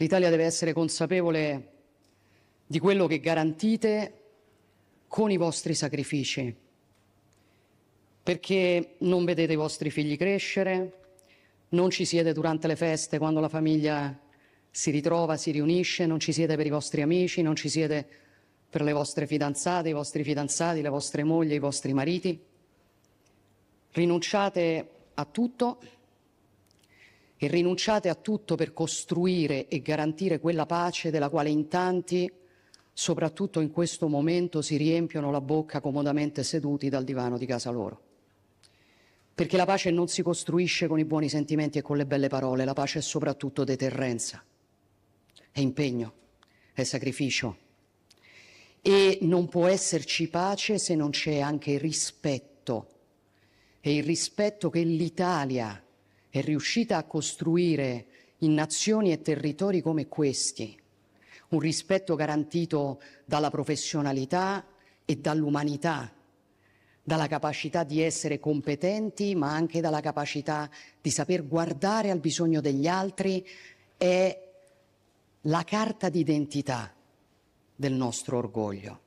L'Italia deve essere consapevole di quello che garantite con i vostri sacrifici, perché non vedete i vostri figli crescere, non ci siete durante le feste quando la famiglia si ritrova, si riunisce, non ci siete per i vostri amici, non ci siete per le vostre fidanzate, i vostri fidanzati, le vostre mogli, i vostri mariti. Rinunciate a tutto e rinunciate a tutto per costruire e garantire quella pace della quale in tanti, soprattutto in questo momento, si riempiono la bocca comodamente seduti dal divano di casa loro. Perché la pace non si costruisce con i buoni sentimenti e con le belle parole, la pace è soprattutto deterrenza, è impegno, è sacrificio. E non può esserci pace se non c'è anche rispetto. E il rispetto che l'Italia è riuscita a costruire in nazioni e territori come questi un rispetto garantito dalla professionalità e dall'umanità, dalla capacità di essere competenti, ma anche dalla capacità di saper guardare al bisogno degli altri, è la carta d'identità del nostro orgoglio.